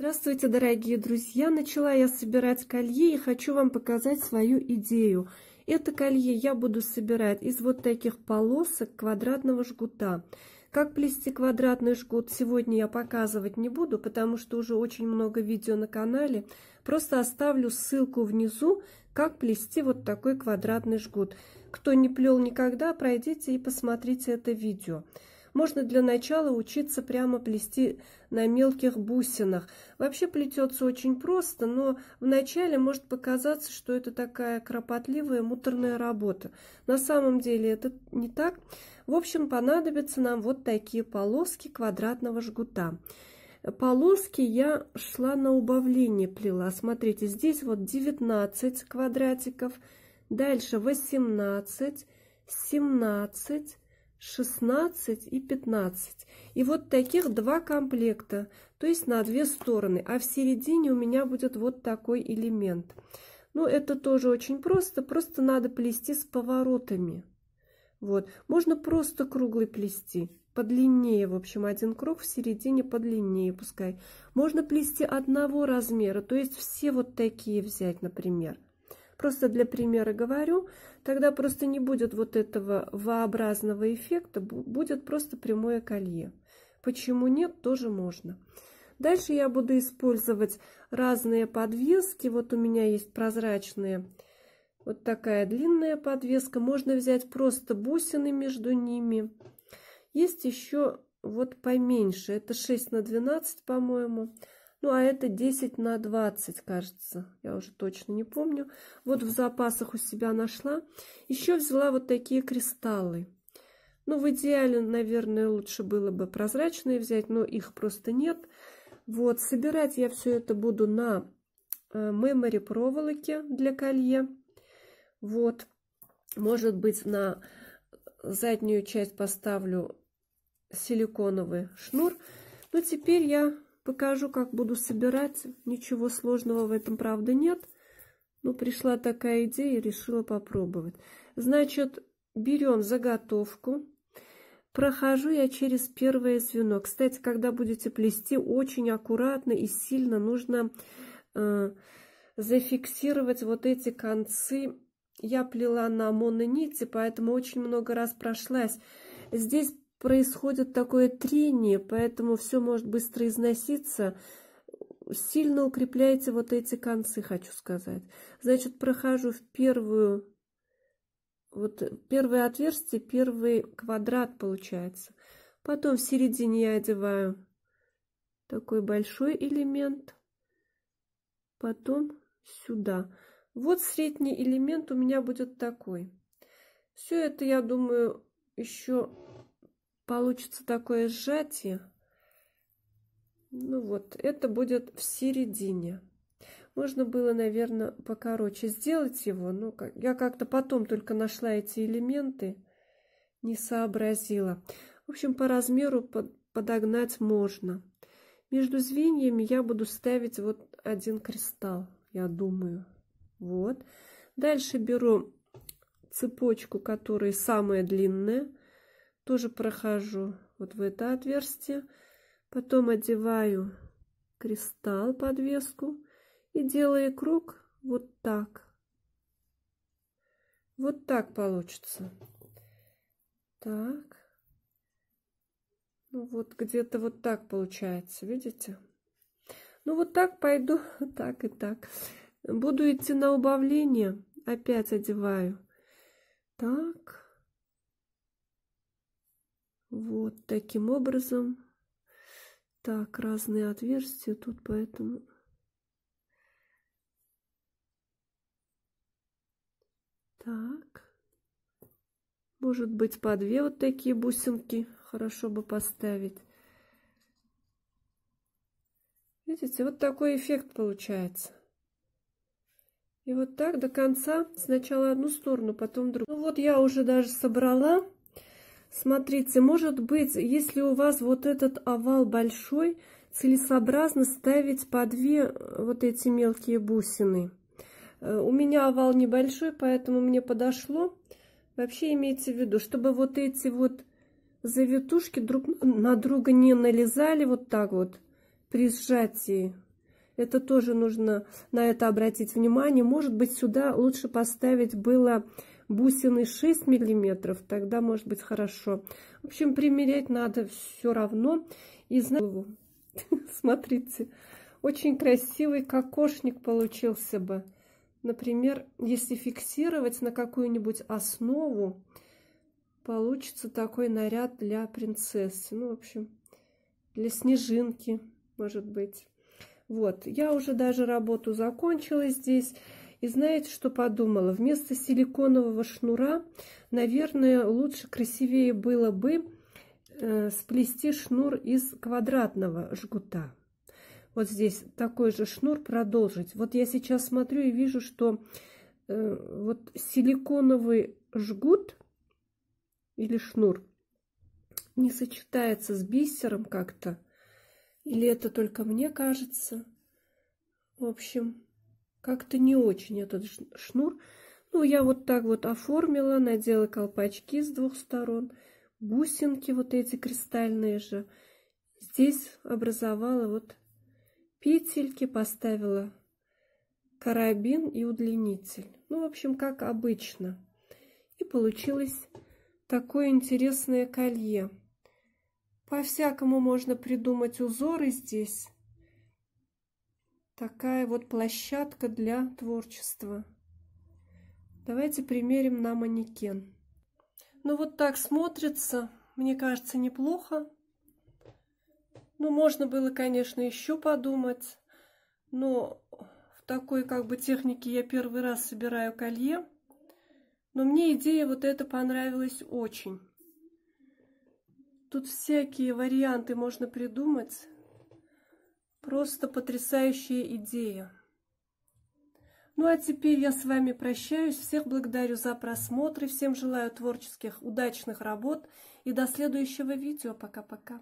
Здравствуйте, дорогие друзья! Начала я собирать колье и хочу вам показать свою идею. Это колье я буду собирать из вот таких полосок квадратного жгута. Как плести квадратный жгут сегодня я показывать не буду, потому что уже очень много видео на канале. Просто оставлю ссылку внизу, как плести вот такой квадратный жгут. Кто не плел никогда, пройдите и посмотрите это видео. Можно для начала учиться прямо плести на мелких бусинах. Вообще плетется очень просто, но вначале может показаться, что это такая кропотливая, муторная работа. На самом деле это не так. В общем, понадобятся нам вот такие полоски квадратного жгута полоски я шла на убавление плела. Смотрите, здесь вот 19 квадратиков, дальше 18, 17, 16 и 15. И вот таких два комплекта, то есть на две стороны. А в середине у меня будет вот такой элемент. Ну, это тоже очень просто, просто надо плести с поворотами. Вот, можно просто круглый плести, подлиннее, в общем, один круг в середине подлиннее пускай. Можно плести одного размера, то есть все вот такие взять, например. Просто для примера говорю. Тогда просто не будет вот этого V-образного эффекта, будет просто прямое колье. Почему нет, тоже можно. Дальше я буду использовать разные подвески. Вот у меня есть прозрачные. Вот такая длинная подвеска. Можно взять просто бусины между ними. Есть еще вот поменьше. Это 6 на 12, по-моему. Ну, а это 10 на 20, кажется. Я уже точно не помню. Вот в запасах у себя нашла. Еще взяла вот такие кристаллы. Ну, в идеале, наверное, лучше было бы прозрачные взять, но их просто нет. Вот, собирать я все это буду на мемори э, проволоке для колье. Вот, может быть, на э, заднюю часть поставлю силиконовый шнур. Ну, теперь я Покажу, как буду собирать. Ничего сложного в этом, правда, нет. Но пришла такая идея и решила попробовать. Значит, берем заготовку. Прохожу я через первое звено. Кстати, когда будете плести, очень аккуратно и сильно нужно э, зафиксировать вот эти концы. Я плела на мононити, поэтому очень много раз прошлась. Здесь происходит такое трение, поэтому все может быстро износиться. Сильно укрепляйте вот эти концы, хочу сказать. Значит, прохожу в первую, вот первое отверстие, первый квадрат получается. Потом в середине я одеваю такой большой элемент. Потом сюда. Вот средний элемент у меня будет такой. Все это, я думаю, еще получится такое сжатие. Ну вот, это будет в середине. Можно было, наверное, покороче сделать его, но я как-то потом только нашла эти элементы, не сообразила. В общем, по размеру подогнать можно. Между звеньями я буду ставить вот один кристалл, я думаю. Вот. Дальше беру цепочку, которая самая длинная – тоже прохожу вот в это отверстие. Потом одеваю кристалл, подвеску и делаю круг вот так. Вот так получится. Так. Ну вот где-то вот так получается, видите? Ну вот так пойду, так и так. Буду идти на убавление. Опять одеваю. Так. Вот таким образом. Так, разные отверстия тут, поэтому... Так. Может быть, по две вот такие бусинки хорошо бы поставить. Видите, вот такой эффект получается. И вот так до конца. Сначала одну сторону, потом другую. Ну вот я уже даже собрала. Смотрите, может быть, если у вас вот этот овал большой, целесообразно ставить по две э, вот эти мелкие бусины. Э, у меня овал небольшой, поэтому мне подошло. Вообще имейте в виду, чтобы вот эти вот завитушки друг на друга не налезали вот так вот при сжатии. Это тоже нужно на это обратить внимание. Может быть, сюда лучше поставить было бусины 6 миллиметров, тогда может быть хорошо. В общем, примерять надо все равно. И знаю, смотрите, очень красивый кокошник получился бы. Например, если фиксировать на какую-нибудь основу, получится такой наряд для принцессы. Ну, в общем, для снежинки, может быть. Вот, я уже даже работу закончила здесь. И знаете, что подумала? Вместо силиконового шнура, наверное, лучше, красивее было бы э, сплести шнур из квадратного жгута. Вот здесь такой же шнур продолжить. Вот я сейчас смотрю и вижу, что э, вот силиконовый жгут или шнур не сочетается с бисером как-то. Или это только мне кажется? В общем, как-то не очень этот шнур. Ну, я вот так вот оформила, надела колпачки с двух сторон, бусинки вот эти кристальные же. Здесь образовала вот петельки, поставила карабин и удлинитель. Ну, в общем, как обычно. И получилось такое интересное колье. По-всякому можно придумать узоры здесь такая вот площадка для творчества. Давайте примерим на манекен. Ну вот так смотрится, мне кажется, неплохо. Ну, можно было, конечно, еще подумать, но в такой как бы технике я первый раз собираю колье. Но мне идея вот эта понравилась очень. Тут всякие варианты можно придумать. Просто потрясающая идея. Ну а теперь я с вами прощаюсь. Всех благодарю за просмотр и всем желаю творческих, удачных работ. И до следующего видео. Пока-пока.